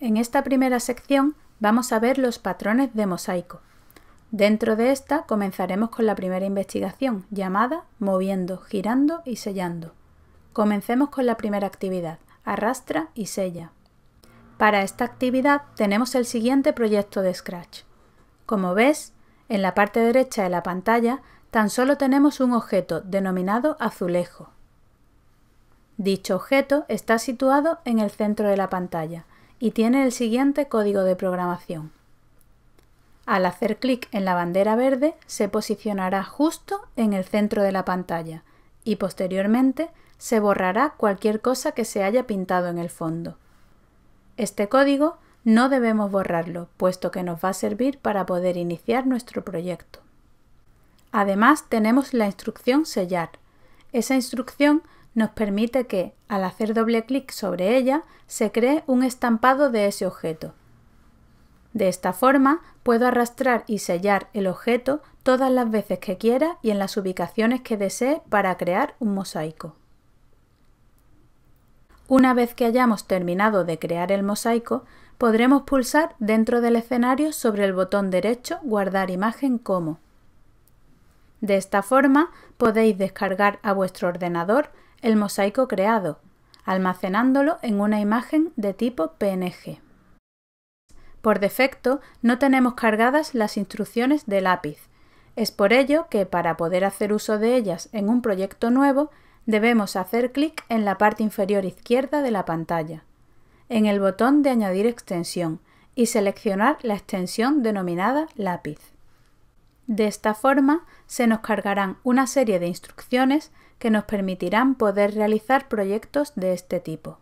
En esta primera sección vamos a ver los patrones de mosaico. Dentro de esta comenzaremos con la primera investigación, llamada moviendo, girando y sellando. Comencemos con la primera actividad, arrastra y sella. Para esta actividad tenemos el siguiente proyecto de Scratch. Como ves, en la parte derecha de la pantalla tan solo tenemos un objeto denominado azulejo. Dicho objeto está situado en el centro de la pantalla, y tiene el siguiente código de programación. Al hacer clic en la bandera verde se posicionará justo en el centro de la pantalla y posteriormente se borrará cualquier cosa que se haya pintado en el fondo. Este código no debemos borrarlo, puesto que nos va a servir para poder iniciar nuestro proyecto. Además tenemos la instrucción sellar. Esa instrucción nos permite que, al hacer doble clic sobre ella, se cree un estampado de ese objeto. De esta forma, puedo arrastrar y sellar el objeto todas las veces que quiera y en las ubicaciones que desee para crear un mosaico. Una vez que hayamos terminado de crear el mosaico, podremos pulsar dentro del escenario sobre el botón derecho Guardar imagen como. De esta forma podéis descargar a vuestro ordenador el mosaico creado, almacenándolo en una imagen de tipo PNG. Por defecto, no tenemos cargadas las instrucciones de lápiz. Es por ello que para poder hacer uso de ellas en un proyecto nuevo, debemos hacer clic en la parte inferior izquierda de la pantalla, en el botón de añadir extensión y seleccionar la extensión denominada lápiz. De esta forma, se nos cargarán una serie de instrucciones que nos permitirán poder realizar proyectos de este tipo.